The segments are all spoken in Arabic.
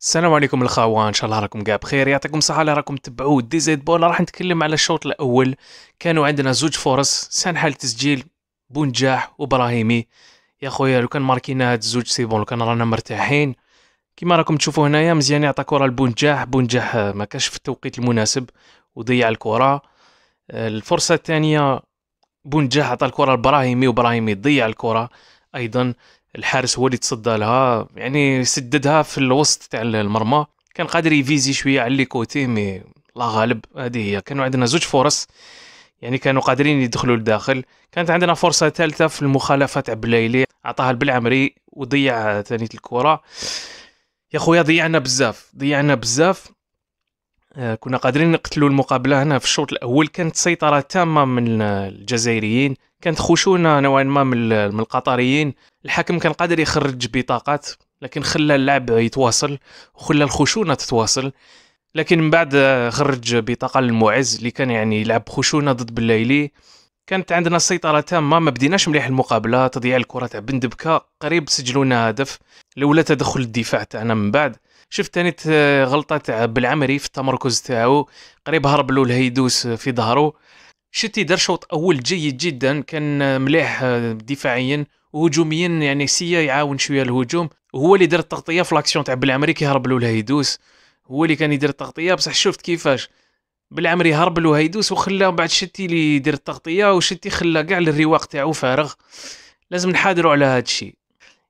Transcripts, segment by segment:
السلام عليكم الخوان ان شاء الله راكم كاع بخير يعطيكم الصحه اللي راكم تبعوا دي زيد بول راح نتكلم على الشوط الاول كانوا عندنا زوج فرص حال تسجيل بونجاح وابراهيمي يا خويا لو كان ماركينا هاد الزوج سي بون لو كان رانا مرتاحين كما راكم تشوفوا هنايا مزيان يعطى كره لبونجاح بونجاح آه، ما كاش في التوقيت المناسب وضيع الكره آه، الفرصه الثانيه بونجاح عطى الكره لبراهيمي وابراهيمي ضيع الكره ايضا الحارس هو اللي تصدى لها يعني سددها في الوسط تاع المرمى كان قادر يفيزي شويه على لي كوتي مي لا غالب هذه هي كانوا عندنا زوج فرص يعني كانوا قادرين يدخلوا لداخل كانت عندنا فرصه ثالثه في المخالفه تاع بلايلي عطاها البلعمري وضيع ثانيه الكره يا خويا ضيعنا بزاف ضيعنا بزاف آه، كنا قادرين نقتلوا المقابله هنا في الشوط الاول كانت سيطره تامه من الجزائريين كانت خشونه نوعا ما من القطريين الحكم كان قادر يخرج بطاقات لكن خلى اللعب يتواصل وخلى الخشونه تتواصل لكن من بعد خرج بطاقه للمعز اللي كان يعني يلعب خشونه ضد بالليلي كانت عندنا سيطره تامه ما بديناش مليح المقابله تضييع الكره تاع بن دبكه قريب سجلونا هدف لولا تدخل الدفاع تاعنا من بعد شفت ثاني غلطه تاع بالعمري في التمركز تاعو قريب هرب له الهيدوس في ظهره شتي دار شوط اول جيد جدا كان مليح دفاعيا وهجوميا يعني سيا يعاون شويه الهجوم هو اللي دار التغطيه في لاكسيون تاع بالعمري كي هرب له الهيدوس هو اللي كان يدير التغطيه بصح شفت كيفاش بالعمري هرب له هيدوس وخلى بعد شتي اللي يدير التغطيه وشتي خلى كاع الرواق تاعو فارغ لازم نحادروا على هذا الشيء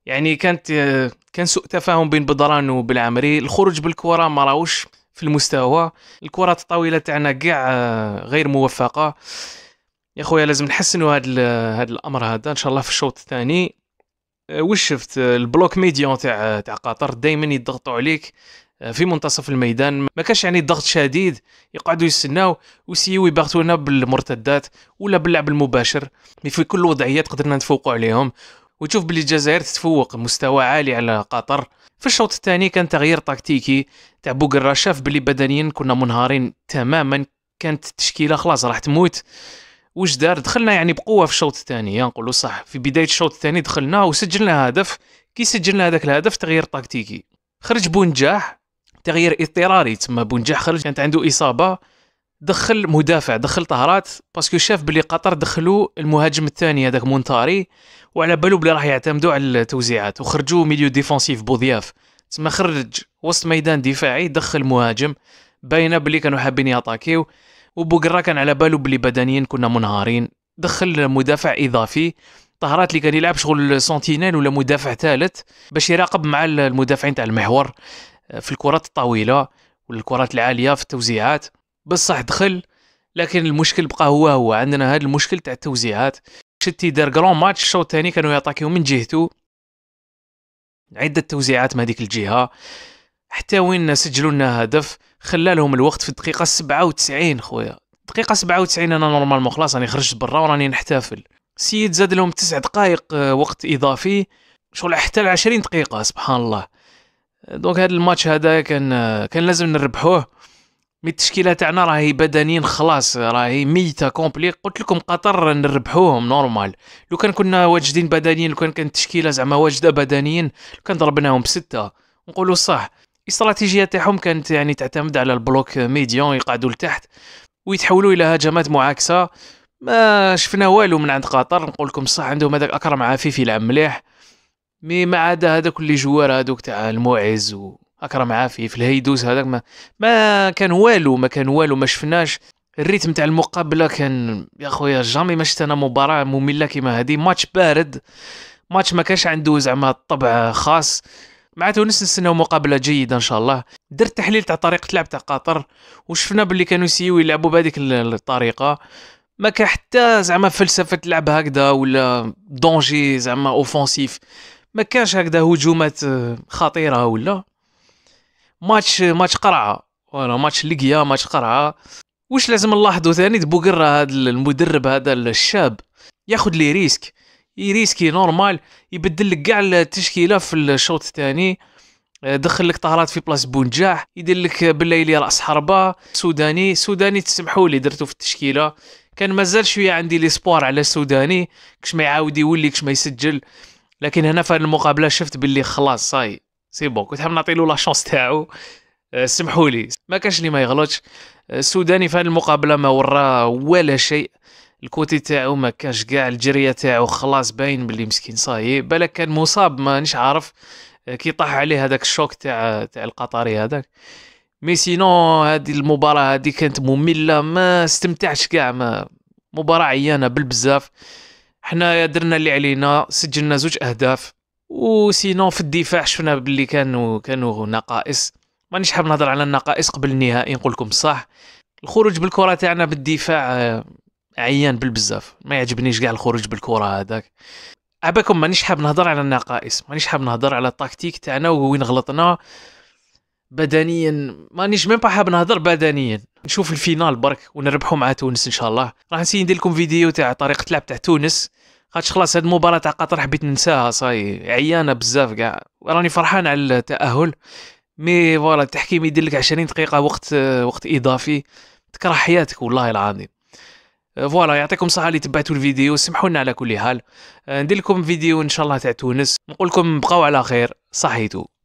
يعني كانت كان سوء تفاهم بين بدران وبالعمري الخروج بالكره ما راهوش في المستوى الكرات الطويله تاعنا كاع آه، غير موفقه يا خويا لازم نحسنوا هذا هذا الامر هذا ان شاء الله في الشوط الثاني آه، واش شفت آه، البلوك ميديون تاع تاع قطر دائما يضغطوا عليك في منتصف الميدان ما كانش يعني ضغط شديد يقعدوا يستناو ويسيو يبغتونا بالمرتدات ولا باللعب المباشر مي في كل وضعيه قدرنا نتفوقوا عليهم وتشوف باللي الجزائر تتفوق مستوى عالي على قطر في الشوط الثاني كان تغيير تكتيكي تاع بوغرا شاف باللي بدنيا كنا منهارين تماما كانت التشكيله خلاص راح تموت واش دار دخلنا يعني بقوه في الشوط الثاني نقولوا صح في بدايه الشوط الثاني دخلنا وسجلنا هدف كي سجلنا هذاك الهدف تغيير تكتيكي خرج بونجاح تغيير اضطراري تما بونجاح خرج كانت عنده اصابه دخل مدافع دخل طهرات باسكو شاف بلي قطر دخلوا المهاجم الثاني هذاك مونتاري وعلى بالو بلي راح يعتمدوا على التوزيعات وخرجوا ميليو ديفونسيف بوضياف تما خرج وسط ميدان دفاعي دخل مهاجم باينه بلي كانوا حابين ياتاكيو وبوكرا كان على بالو بلي بدنيا كنا منهارين دخل مدافع اضافي طهرات اللي كان يلعب شغل سنتينيل ولا مدافع ثالث باش يراقب مع المدافعين تاع المحور آه، في الكرات الطويله والكرات العاليه في التوزيعات بصح دخل لكن المشكل بقى هو هو عندنا هذا المشكل تاع التوزيعات شتي دار كرون ماتش الشوط الثاني كانوا يعطاكيو من جهته عده توزيعات من هذيك الجهه حتى وين سجلوا لنا هدف خلى لهم الوقت في الدقيقه 97 خويا دقيقه 97 انا نورمالمون خلاص راني خرجت برا وراني نحتفل سيد زاد لهم تسع دقائق آه، وقت اضافي شغل حتى ل 20 دقيقه سبحان الله آه، دونك هذا الماتش هذا كان آه، كان لازم نربحوه مي التشكيله تاعنا راهي بدنيا خلاص راهي ميته كومبلي قلت لكم قطر نربحوهم نورمال لو كان كنا واجدين بدنيا لو كان كانت التشكيله زعما واجده بدنيا لو كان ضربناهم بسته نقولوا صح الاستراتيجيه تاعهم كانت يعني تعتمد على البلوك ميديون يقعدوا لتحت ويتحولوا الى هجمات معاكسه ما شفنا والو من عند قطر نقول لكم صح عندهم هذاك اكرم عفيف يلعب مليح مي ما عدا هذاك اللي جوار هذوك تاع المعز و اكرم عافيه في الهيدوس هذاك ما, ما كان والو ما كان والو ما شفناش الريتم تاع المقابله كان يا خويا جامي ما شفت انا مباراه ممله كيما هذه ماتش بارد ماتش ما كانش عنده زعما طبع خاص مع تونس نستناو مقابله جيده ان شاء الله درت تحليل تاع طريقه لعب تاع قطر وشفنا باللي كانوا يسيو يلعبوا بهذيك الطريقه ما كان حتى زعما فلسفه لعب هكذا ولا دونجي زعما اوفونسيف ما كانش هكذا هجومات آه، خطيره ولا ماتش ماتش قرعه ولا ماتش ليغيا ماتش قرعه واش لازم نلاحظوا ثاني بوقر هذا المدرب هذا الشاب ياخذ لي ريسك يريسكي نورمال يبدل لك كاع التشكيله في الشوط الثاني آه، دخل لك طهرات في بلاس بونجاح يدير لك بالليلي راس حربه سوداني سوداني تسمحوا لي درته في التشكيله كان مازال شويه عندي ليسبوار على السوداني كش ما يعاود يولي كش ما يسجل لكن هنا في المقابله شفت باللي خلاص صاي سي بون كنت حاب نعطي له لا شونس تاعو آه، سمحوا لي ما كانش اللي ما يغلطش السوداني آه، في هذه المقابله ما ورا ولا شيء الكوتي تاعو ما كانش كاع الجريه تاعو خلاص باين باللي مسكين صاي بالك كان مصاب مانيش عارف آه، كي طاح عليه هذاك الشوك تاع تاع القطري هذاك مي سينو هذه المباراه هذه كانت ممله ما استمتعتش كاع ما مباراه عيانه بالبزاف حنا درنا اللي علينا سجلنا زوج اهداف وسينون في الدفاع شفنا باللي كانوا كانوا نقائص مانيش حاب نهضر على النقائص قبل النهائي نقول لكم صح الخروج بالكره تاعنا بالدفاع آه، عيان بالبزاف ما يعجبنيش كاع الخروج بالكره هذاك عباكم مانيش حاب نهضر على النقائص مانيش حاب نهضر على التكتيك تاعنا وين غلطنا بدنيا مانيش ميم با حاب نهضر بدنيا نشوف الفينال برك ونربحو مع تونس ان شاء الله راح نسيي ندير لكم فيديو تاع طريقه لعب تاع تونس هادشي خلاص هاد المباراه تاع قطر حبيت ننساها صاي عيانه بزاف كاع راني فرحان على التاهل مي فوالا التحكيم يدير لك 20 دقيقه وقت وقت اضافي تكره حياتك والله العظيم فوالا يعطيكم الصحه اللي تبعتوا الفيديو سمحونا على كل حال ندير لكم فيديو ان شاء الله تاع تونس نقول لكم بقاو على خير صحيتو